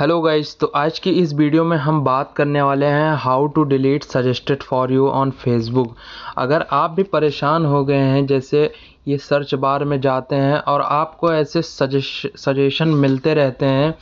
hello guys तो आज की इस वीडियो में हम बात करने वाले हैं how to delete suggested for you on Facebook अगर आप भी परेशान हो गए हैं जैसे ये सर्च बार में जाते हैं और आपको ऐसे सजेशन मिलते रहते हैं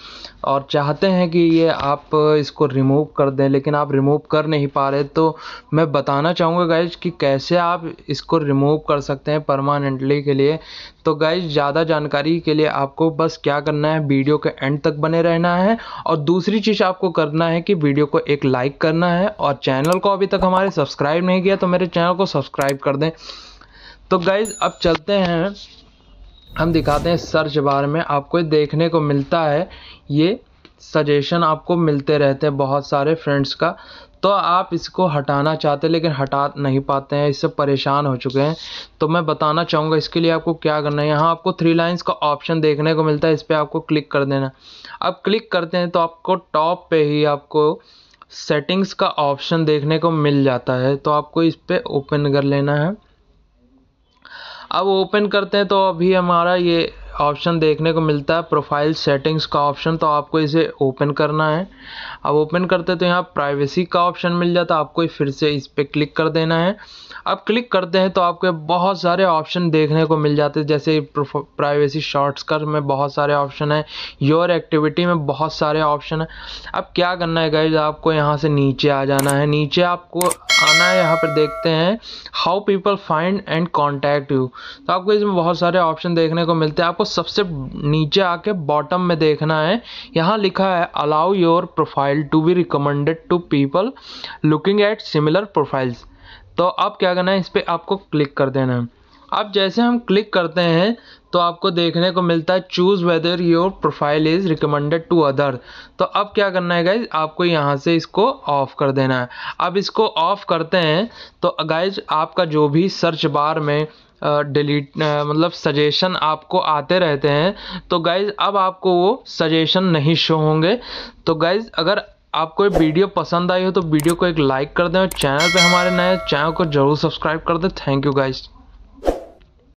और चाहते हैं कि ये आप इसको रिमूव कर दें लेकिन आप रिमूव कर नहीं पा रहे तो मैं बताना चाहूँगा गाइज कि कैसे आप इसको रिमूव कर सकते हैं परमानेंटली के लिए तो गाइज ज़्यादा जानकारी के लिए आपको बस क्या करना है वीडियो के एंड तक बने रहना है और दूसरी चीज़ आपको करना है कि वीडियो को एक लाइक करना है और चैनल को अभी तक हमारे सब्सक्राइब नहीं किया तो मेरे चैनल को सब्सक्राइब कर दें तो गाइज अब चलते हैं हम दिखाते हैं सर्च बार में आपको देखने को मिलता है ये सजेशन आपको मिलते रहते हैं बहुत सारे फ्रेंड्स का तो आप इसको हटाना चाहते हैं लेकिन हटा नहीं पाते हैं इससे परेशान हो चुके हैं तो मैं बताना चाहूँगा इसके लिए आपको क्या करना है यहाँ आपको थ्री लाइंस का ऑप्शन देखने को मिलता है इस पर आपको क्लिक कर देना अब क्लिक करते हैं तो आपको टॉप पे ही आपको सेटिंग्स का ऑप्शन देखने को मिल जाता है तो आपको इस पर ओपन कर लेना है अब ओपन करते हैं तो अभी हमारा ये ऑप्शन देखने को मिलता है प्रोफाइल सेटिंग्स का ऑप्शन तो आपको इसे ओपन करना है अब ओपन करते तो यहाँ प्राइवेसी का ऑप्शन मिल जाता आपको फिर से इस पर क्लिक कर देना है अब क्लिक करते हैं तो आपको बहुत सारे ऑप्शन देखने को मिल जाते हैं जैसे प्राइवेसी शॉर्ट्स कर में बहुत सारे ऑप्शन है योर एक्टिविटी में बहुत सारे ऑप्शन है अब क्या करना है गाइज आपको यहाँ से नीचे आ जाना है नीचे आपको आना है यहाँ पर देखते हैं how people find and contact you तो आपको इसमें बहुत सारे ऑप्शन देखने को मिलते हैं आपको सबसे नीचे आके बॉटम में देखना है यहाँ लिखा है allow your profile to be recommended to people looking at similar profiles तो अब क्या करना है इस पर आपको क्लिक कर देना है अब जैसे हम क्लिक करते हैं तो आपको देखने को मिलता है choose whether your profile is recommended to other तो अब क्या करना है गाइज आपको यहाँ से इसको ऑफ़ कर देना है अब इसको ऑफ़ करते हैं तो गाइज आपका जो भी सर्च बार में डिलीट मतलब सजेशन आपको आते रहते हैं तो गाइज़ अब आपको वो सजेशन नहीं शो होंगे तो गाइज़ अगर आपको ये वीडियो पसंद आई हो तो वीडियो को एक लाइक कर दें और चैनल पे हमारे नए चैनल को जरूर सब्सक्राइब कर दें थैंक यू गाइज़